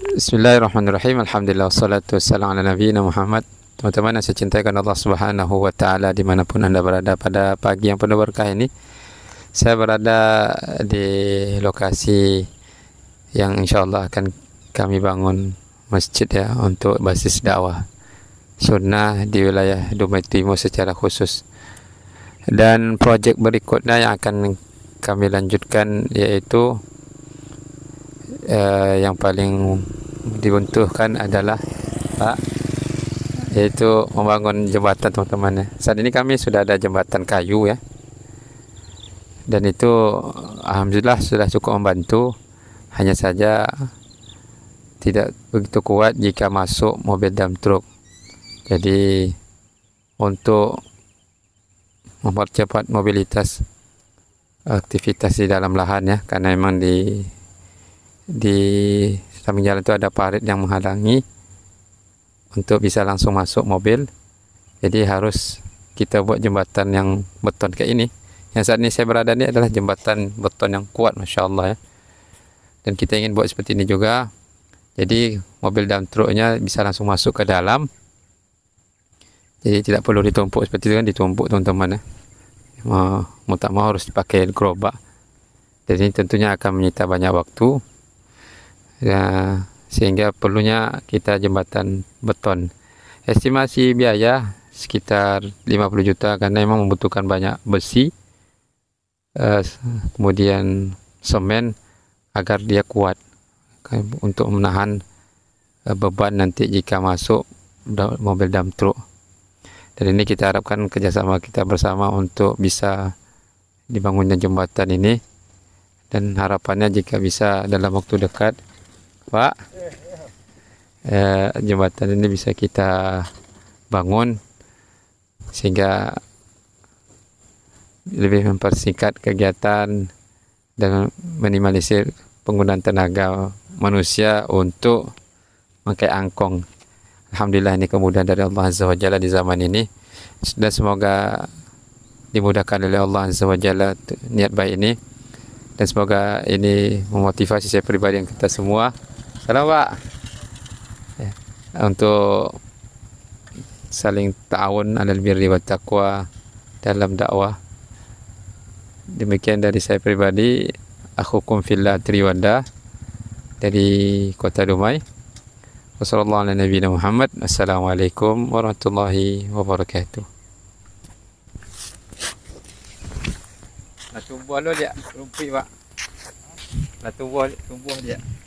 Bismillahirrahmanirrahim. Alhamdulillah wassalatu wassalamu ala nabiyina Muhammad. Teman-teman yang saya cintaikan Allah Subhanahu wa taala di manapun anda berada pada pagi yang penuh berkah ini. Saya berada di lokasi yang insyaallah akan kami bangun masjid ya untuk basis dakwah sunnah di wilayah Dumai Timur secara khusus. Dan projek berikutnya yang akan kami lanjutkan yaitu Uh, eh, yang paling dibutuhkan adalah Pak yaitu membangun jembatan teman-teman ya. Saat ini kami sudah ada jembatan kayu ya. Dan itu alhamdulillah sudah cukup membantu. Hanya saja tidak begitu kuat jika masuk mobil dump truck. Jadi untuk mempercepat mobilitas aktivitas di dalam lahan ya karena memang di di samping jalan tu ada parit yang menghalangi untuk bisa langsung masuk mobil. Jadi harus kita buat jembatan yang beton kayak ini. Yang saat ini saya berada ni adalah jembatan beton yang kuat Masya Allah ya. Dan kita ingin buat seperti ini juga. Jadi mobil dan truknya bisa langsung masuk ke dalam. Jadi tidak perlu ditumpuk seperti itu kan. Ditumpuk teman-teman ya. Mau tak mau harus dipakai gerobak. Jadi tentunya akan menyita banyak waktu. ya sehingga perlunya kita jembatan beton estimasi biaya sekitar 50 juta karena memang membutuhkan banyak besi eh, kemudian semen agar dia kuat untuk menahan eh, beban nanti jika masuk mobil dump truck dan ini kita harapkan kerjasama kita bersama untuk bisa dibangunnya jembatan ini dan harapannya jika bisa dalam waktu dekat nampak uh, eh, jambatan ini bisa kita bangun sehingga lebih mempersingkat kegiatan dan minimalisir penggunaan tenaga manusia untuk memakai angkong. Alhamdulillah ini kemudahan dari Allah Azza wa Jalla di zaman ini. Dan semoga dimudahkan oleh Allah Azza wa Jalla niat baik ini. Dan semoga ini memotivasi saya pribadi dan kita semua. Salam pak eh, Untuk Saling ta'awun Alal birri wa taqwa Dalam dakwah Demikian dari saya pribadi Akhukum fillah triwanda Dari kota Dumai Wassalamualaikum warahmatullahi wabarakatuh Nak lah, tumbuh lo dia Rumpik pak Nak lah, tumbuh, tumbuh dia